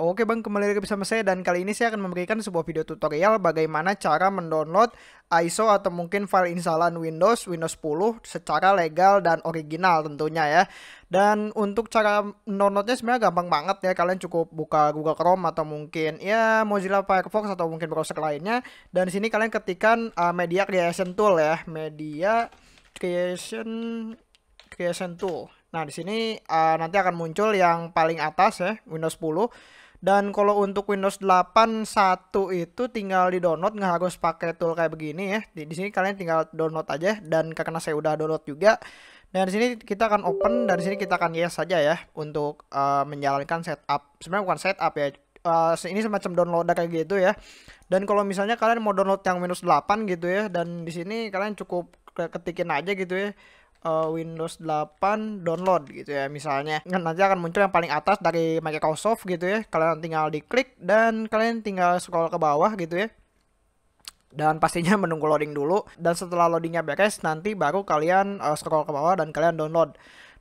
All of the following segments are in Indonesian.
Oke Bang, kembali lagi bersama saya dan kali ini saya akan memberikan sebuah video tutorial bagaimana cara mendownload ISO atau mungkin file instalan Windows, Windows 10 secara legal dan original tentunya ya. Dan untuk cara downloadnya sebenarnya gampang banget ya, kalian cukup buka Google Chrome atau mungkin ya Mozilla Firefox atau mungkin browser lainnya. Dan di sini kalian ketikkan uh, Media Creation Tool ya, Media Creation Creation Tool. Nah, di sini uh, nanti akan muncul yang paling atas ya, Windows 10. Dan kalau untuk Windows 8 1 itu tinggal di download nggak harus pakai tool kayak begini ya. Di, di sini kalian tinggal download aja dan karena saya udah download juga. Dan di sini kita akan open dan di sini kita akan yes saja ya untuk uh, menjalankan setup. Sebenarnya bukan setup ya. Uh, ini semacam download kayak gitu ya. Dan kalau misalnya kalian mau download yang minus 8 gitu ya dan di sini kalian cukup ketikin aja gitu ya uh, Windows 8 download gitu ya misalnya kan nanti akan muncul yang paling atas dari Microsoft gitu ya kalian tinggal diklik dan kalian tinggal scroll ke bawah gitu ya dan pastinya menunggu loading dulu dan setelah loadingnya beres nanti baru kalian uh, scroll ke bawah dan kalian download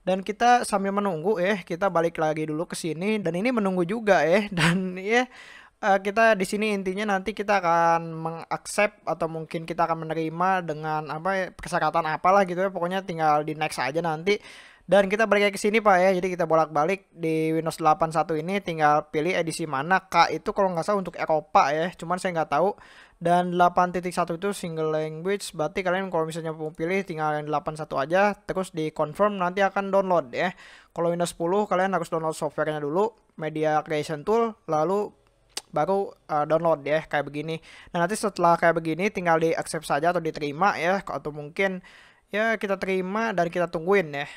dan kita sambil menunggu ya kita balik lagi dulu ke sini dan ini menunggu juga ya dan ya uh, kita di sini intinya nanti kita akan mengaksep atau mungkin kita akan menerima dengan apa persyaratan apalah gitu ya pokoknya tinggal di next aja nanti dan kita balik ke sini pak ya jadi kita bolak-balik di Windows 81 ini tinggal pilih edisi mana K itu kalau nggak salah untuk Eropa ya cuman saya nggak tahu dan 8.1 itu single language berarti kalian kalau misalnya mau pilih tinggal yang 81 aja terus di confirm nanti akan download ya kalau Windows 10 kalian harus download softwarenya dulu media creation tool lalu baru uh, download ya kayak begini. Nah nanti setelah kayak begini tinggal di accept saja atau diterima ya atau mungkin ya kita terima dan kita tungguin ya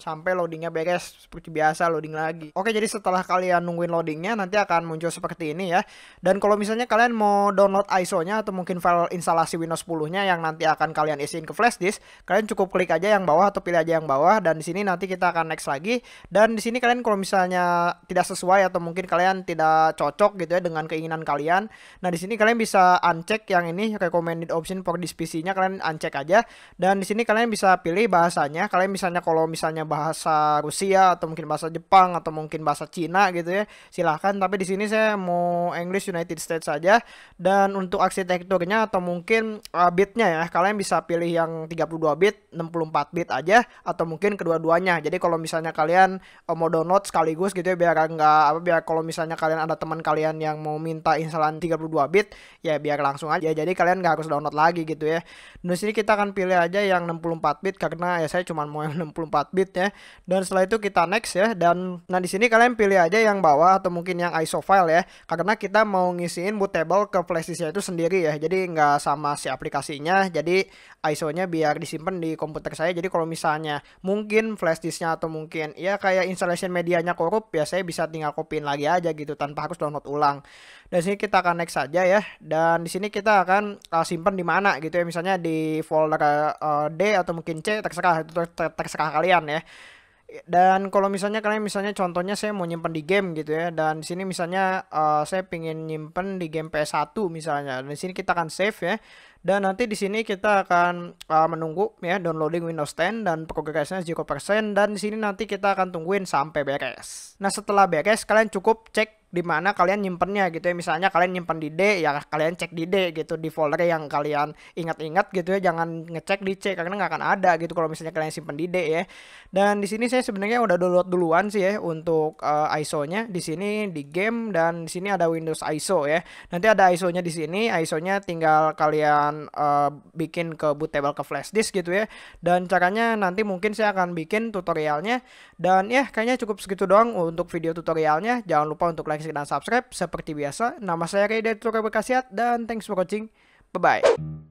sampai loadingnya beres seperti biasa loading lagi. Oke jadi setelah kalian nungguin loadingnya nanti akan muncul seperti ini ya. Dan kalau misalnya kalian mau download ISO-nya atau mungkin file instalasi Windows 10-nya yang nanti akan kalian isiin ke flash disk, kalian cukup klik aja yang bawah atau pilih aja yang bawah dan di sini nanti kita akan next lagi. Dan di sini kalian kalau misalnya tidak sesuai atau mungkin kalian tidak cocok gitu ya dengan keinginan kalian, nah di sini kalian bisa uncheck yang ini recommended option for this PC-nya kalian uncheck aja dan di sini kalian bisa pilih bahasanya. Kalian misalnya kalau misalnya bahasa Rusia atau mungkin bahasa Jepang atau mungkin bahasa Cina gitu ya silahkan tapi di sini saya mau English United States saja dan untuk arsitekturnya atau mungkin uh, bitnya ya kalian bisa pilih yang 32 bit 64 bit aja atau mungkin kedua-duanya jadi kalau misalnya kalian uh, mau download sekaligus gitu ya biar nggak apa biar kalau misalnya kalian ada teman kalian yang mau minta instalan 32 bit ya biar langsung aja jadi kalian nggak harus download lagi gitu ya di sini kita akan pilih aja yang 64 bit karena ya saya cuma mau yang 64 bit ya. Dan setelah itu kita next ya dan nah di sini kalian pilih aja yang bawah atau mungkin yang ISO file ya. Karena kita mau ngisiin bootable ke flashdisknya itu sendiri ya. Jadi nggak sama si aplikasinya. Jadi ISO-nya biar disimpan di komputer saya. Jadi kalau misalnya mungkin flashdisknya atau mungkin ya kayak installation medianya korup ya saya bisa tinggal copyin lagi aja gitu tanpa harus download ulang. Dan sini kita akan next saja ya. Dan di sini kita akan uh, simpan di mana gitu ya misalnya di folder uh, D atau mungkin C terserah itu terserah kalian ya dan kalau misalnya kalian misalnya contohnya saya mau nyimpan di game gitu ya dan di sini misalnya uh, saya pingin nyimpan di game PS1 misalnya dan sini kita akan save ya dan nanti di sini kita akan uh, menunggu ya downloading Windows 10 dan progresnya persen dan di sini nanti kita akan tungguin sampai beres. Nah, setelah beres kalian cukup cek di mana kalian nyimpennya gitu ya misalnya kalian nyimpen di D ya kalian cek di D gitu di folder yang kalian ingat-ingat gitu ya jangan ngecek di C karena nggak akan ada gitu kalau misalnya kalian simpen di D ya dan di sini saya sebenarnya udah download duluan sih ya untuk uh, eh, ISO-nya di sini di game dan di sini ada Windows ISO ya nanti ada ISO-nya di sini ISO-nya tinggal kalian uh, bikin ke bootable ke flash disk gitu ya dan caranya nanti mungkin saya akan bikin tutorialnya dan ya kayaknya cukup segitu doang untuk video tutorialnya jangan lupa untuk like like, dan subscribe. Seperti biasa, nama saya Ray dari Tukar Berkasiat dan thanks for watching. Bye-bye.